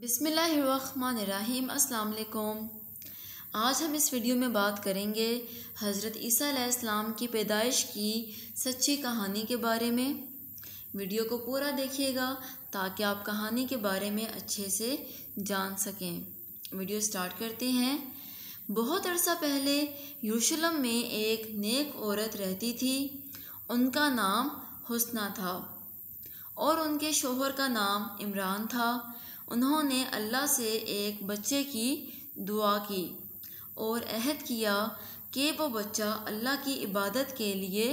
बिसमीम् अल्लाम आज हम इस वीडियो में बात करेंगे हज़रत ईसीम की पैदाइश की सच्ची कहानी के बारे में वीडियो को पूरा देखिएगा ताकि आप कहानी के बारे में अच्छे से जान सकें वीडियो स्टार्ट करते हैं बहुत अरसा पहले यूशलम में एक नेक औरत रहती थी उनका नाम हुसना था और उनके शोहर का नाम इमरान था उन्होंने अल्लाह से एक बच्चे की दुआ की और अहद किया कि वो बच्चा अल्लाह की इबादत के लिए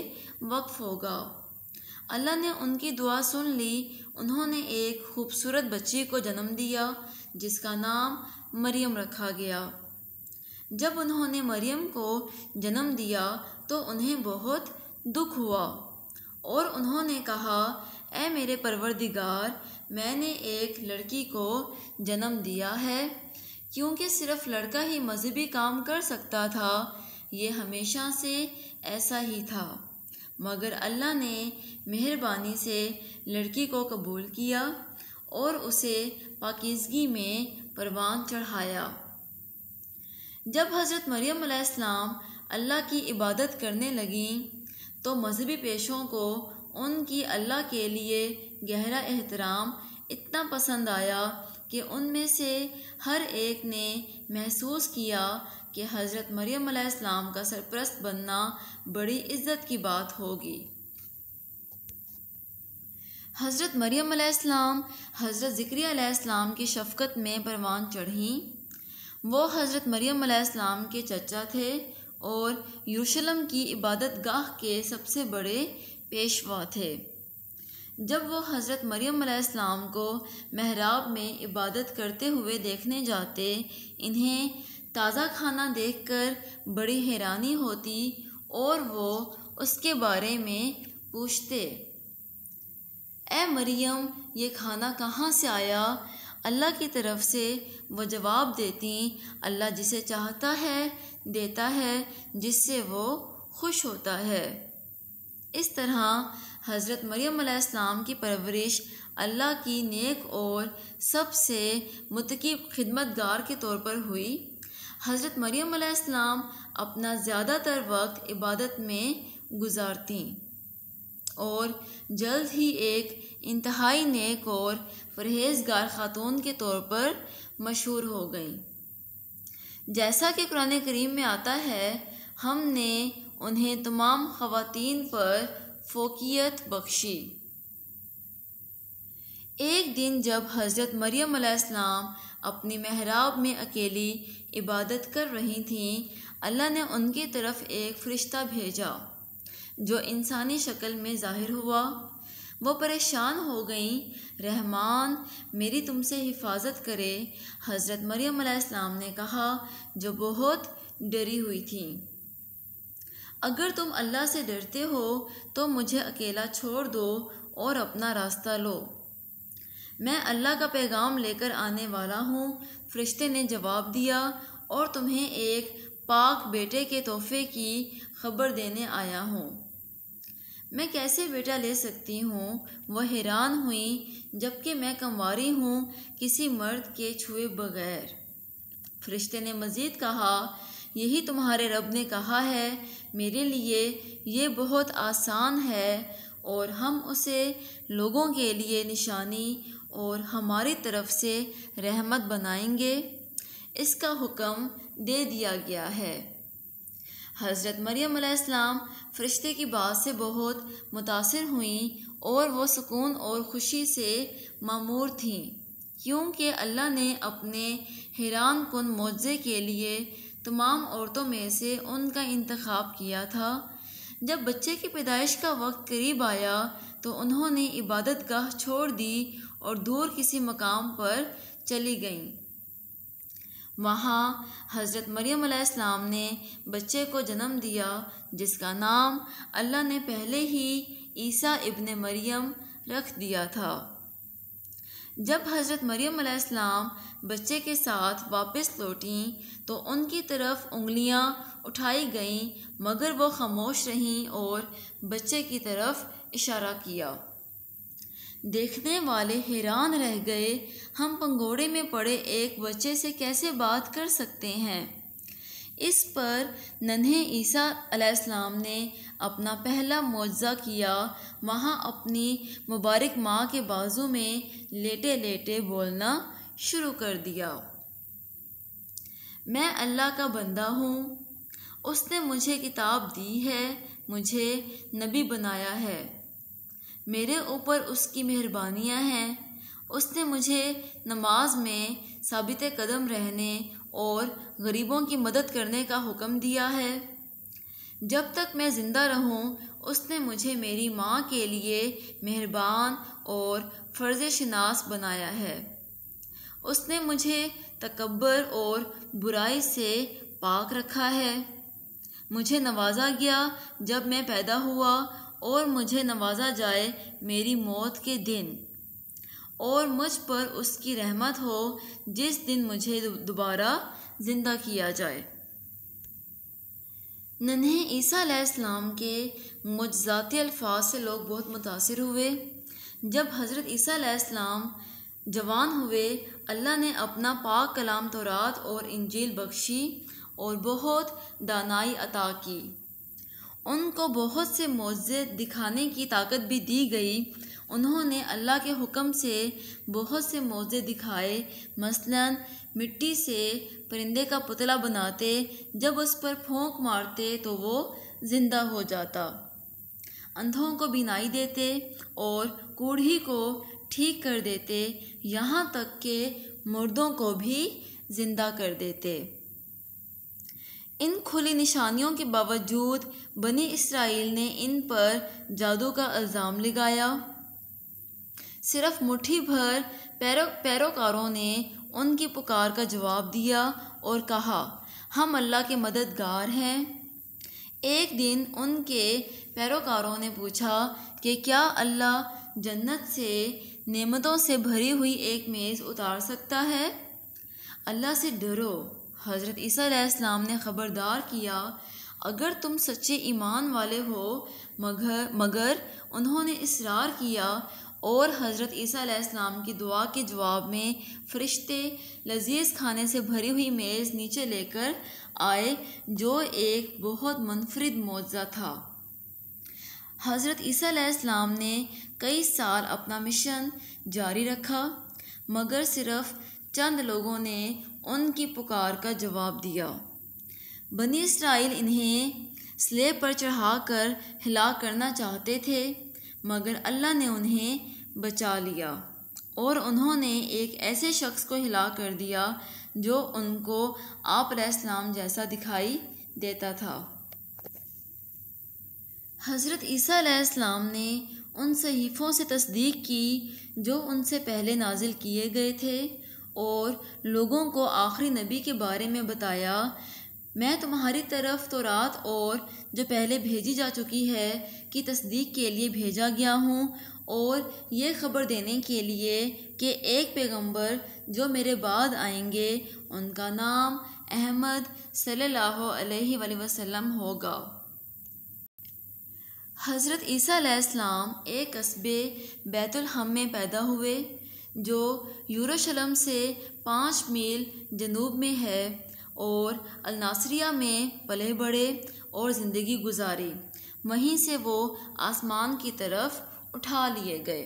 वक्फ होगा अल्लाह ने उनकी दुआ सुन ली उन्होंने एक खूबसूरत बच्ची को जन्म दिया जिसका नाम मरियम रखा गया जब उन्होंने मरियम को जन्म दिया तो उन्हें बहुत दुख हुआ और उन्होंने कहा ए मेरे परवरदिगार मैंने एक लड़की को जन्म दिया है क्योंकि सिर्फ लड़का ही मजहबी काम कर सकता था ये हमेशा से ऐसा ही था मगर अल्लाह ने मेहरबानी से लड़की को कबूल किया और उसे पाकिजगी में परवान चढ़ाया जब हज़रत मरियम अलैहिस्सलाम अल्लाह की इबादत करने लगीं तो मजहबी पेशों को उनकी अल्लाह के लिए गहरा एहतराम इतना पसंद आया कि उनमें से हर एक ने महसूस किया कि हज़रत मरियम अलैहिस्सलाम का सरप्रस्त बनना बड़ी इज़्ज़त की बात होगी हज़रत मरियम अलैहिस्सलाम हज़रत ज़िक्रिया अलैहिस्सलाम की शफ़क़त में परवान चढ़ी वो हज़रत मरियम अलैहिस्सलाम के चचा थे और यरूशलेम की इबादत गाह के सबसे बड़े पेशवा थे जब वो हज़रत मरियम अलैहिस्सलाम को महराब में इबादत करते हुए देखने जाते इन्हें ताज़ा खाना देखकर बड़ी हैरानी होती और वो उसके बारे में पूछते ए मरियम ये खाना कहाँ से आया अल्लाह की तरफ से वो जवाब देती अल्लाह जिसे चाहता है देता है जिससे वो खुश होता है इस तरह हज़रत मरियम अलैहिस्सलाम की परवरिश अल्लाह की नेक और सबसे मतकी खिदमतगार के तौर पर हुई हज़रत मरियम अलैहिस्सलाम अपना ज़्यादातर वक्त इबादत में गुजारती और जल्द ही एक इंतहाई नेक और परहेजगार ख़ातून के तौर पर मशहूर हो गई जैसा कि कुरान करीम में आता है हमने उन्हें तमाम खातन पर फोकियत बख्शी एक दिन जब हज़रत मरियम अलैहिस्सलाम अपनी महराब में अकेली इबादत कर रही थीं अल्लाह ने उनकी तरफ एक फ़रिश्ता भेजा जो इंसानी शक्ल में ज़ाहिर हुआ वो परेशान हो गई रहमान मेरी तुमसे हिफाजत करे हज़रत मरियम अलैहिस्सलाम ने कहा जो बहुत डरी हुई थी अगर तुम अल्लाह से डरते हो तो मुझे अकेला छोड़ दो और अपना रास्ता लो मैं अल्लाह का पैगाम लेकर आने वाला हूँ फरिश्ते ने जवाब दिया और तुम्हें एक पाक बेटे के तोहफे की खबर देने आया हूँ मैं कैसे बेटा ले सकती हूँ वह हैरान हुई जबकि मैं कंवारी हूँ किसी मर्द के छुए बगैर फरिश्ते ने मज़ीद कहा यही तुम्हारे रब ने कहा है मेरे लिए ये बहुत आसान है और हम उसे लोगों के लिए निशानी और हमारी तरफ से रहमत बनाएंगे इसका हुक्म दे दिया गया है हज़रत मरियम अलैहिस्सलाम फ़रिश्ते की बात से बहुत मुतासर हुईं और वो सुकून और ख़ुशी से मामूर थीं क्योंकि अल्लाह ने अपने हैरान कन मौजे के लिए तमाम औरतों में से उनका इंतखब किया था जब बच्चे की पैदाइश का वक्त करीब आया तो उन्होंने इबादत गाह छोड़ दी और दूर किसी मकाम पर चली गईं वहाँ हज़रत मरियम अलैहिस्सलाम ने बच्चे को जन्म दिया जिसका नाम अल्लाह ने पहले ही ईसा इब्ने मरियम रख दिया था जब हज़रत मरियम अलैहिस्सलाम बच्चे के साथ वापस लौटी तो उनकी तरफ उंगलियां उठाई गईं मगर वो खामोश रहीं और बच्चे की तरफ इशारा किया देखने वाले हैरान रह गए हम पंगोड़े में पड़े एक बच्चे से कैसे बात कर सकते हैं इस पर नन्हे ईसा अलैहिस्सलाम ने अपना पहला मुआवजा किया वहाँ अपनी मुबारक माँ के बाजू में लेटे लेटे बोलना शुरू कर दिया मैं अल्लाह का बंदा हूँ उसने मुझे किताब दी है मुझे नबी बनाया है मेरे ऊपर उसकी मेहरबानियाँ हैं उसने मुझे नमाज में साबित कदम रहने और गरीबों की मदद करने का हुक्म दिया है जब तक मैं ज़िंदा रहूँ उसने मुझे मेरी माँ के लिए मेहरबान और फ़र्ज शनास बनाया है उसने मुझे तकबर और बुराई से पाक रखा है मुझे नवाजा गया जब मैं पैदा हुआ और मुझे नवाजा जाए मेरी मौत के दिन और मुझ पर उसकी रहमत हो जिस दिन मुझे दोबारा ज़िंदा किया जाए नन्हे ईसा के मुजाती अल्फाज से लोग बहुत मुतासर हुए जब हज़रत ईसा जवान हुए अल्लाह ने अपना पाक कलाम तौरात और इंजील बख्शी और बहुत दानाई अता की उनको बहुत से मौजे दिखाने की ताकत भी दी गई उन्होंने अल्लाह के हुक्म से बहुत से मौजे दिखाए मसलन मिट्टी से परिंदे का पुतला बनाते जब उस पर फोंक मारते तो वो ज़िंदा हो जाता अंधों को बिनाई देते और कूढ़ी को ठीक कर देते यहाँ तक के मुर्दों को भी ज़िंदा कर देते इन खुली निशानियों के बावजूद बनी इसराइल ने इन पर जादू का इल्ज़ाम लगाया सिर्फ मुट्ठी भर पैरो पैरोकारों ने उनकी पुकार का जवाब दिया और कहा हम अल्लाह के मददगार हैं एक दिन उनके पैरोकारों ने पूछा कि क्या अल्लाह जन्नत से नेमतों से भरी हुई एक मेज़ उतार सकता है अल्लाह से डरो हज़रत ईसीम ने ख़बरदार किया अगर तुम सच्चे ईमान वाले हो मगर मगर उन्होंने इसरार किया और हज़रत ईसीम की दुआ के जवाब में फ़रिश्ते लजीज खाने से भरी हुई मेज़ नीचे लेकर आए जो एक बहुत मुनफरद मुआवजा था हज़रत ईसीम ने कई साल अपना मिशन जारी रखा मगर सिर्फ चंद लोगों ने उनकी पुकार का जवाब दिया बनी इसराइल इन्हें स्लेब पर चढ़ाकर हिला करना चाहते थे मगर अल्लाह ने उन्हें बचा लिया और उन्होंने एक ऐसे शख्स को हिला कर दिया जो उनको आप इस्लाम जैसा दिखाई देता था हज़रत ईसीम इस्लाम ने उन सहीफ़ों से तस्दीक की जो उनसे पहले नाजिल किए गए थे और लोगों को आखिरी नबी के बारे में बताया मैं तुम्हारी तरफ तो रात और जो पहले भेजी जा चुकी है कि तस्दीक के लिए भेजा गया हूँ और ये खबर देने के लिए कि एक पैगंबर जो मेरे बाद आएंगे उनका नाम अहमद सल्लल्लाहु अलैहि वसल्लम होगा हज़रत ईसा एक कस्बे बैतुलहम में पैदा हुए जो यूरोशलम से पाँच मील जनूब में है और अलनासरिया में पले बढ़े और ज़िंदगी गुजारी वहीं से वो आसमान की तरफ उठा लिए गए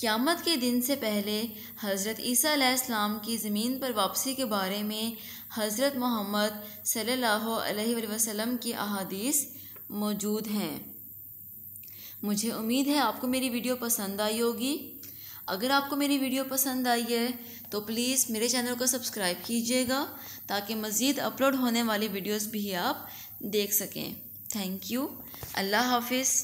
क़्यामत के दिन से पहले हज़रत ईसीम की ज़मीन पर वापसी के बारे में हज़रत मोहम्मद सल्लल्लाहु वसम की अहादीस मौजूद हैं मुझे उम्मीद है आपको मेरी वीडियो पसंद आई होगी अगर आपको मेरी वीडियो पसंद आई है तो प्लीज़ मेरे चैनल को सब्सक्राइब कीजिएगा ताकि मज़ीद अपलोड होने वाली वीडियोज़ भी आप देख सकें थैंक यू अल्लाह हाफिज़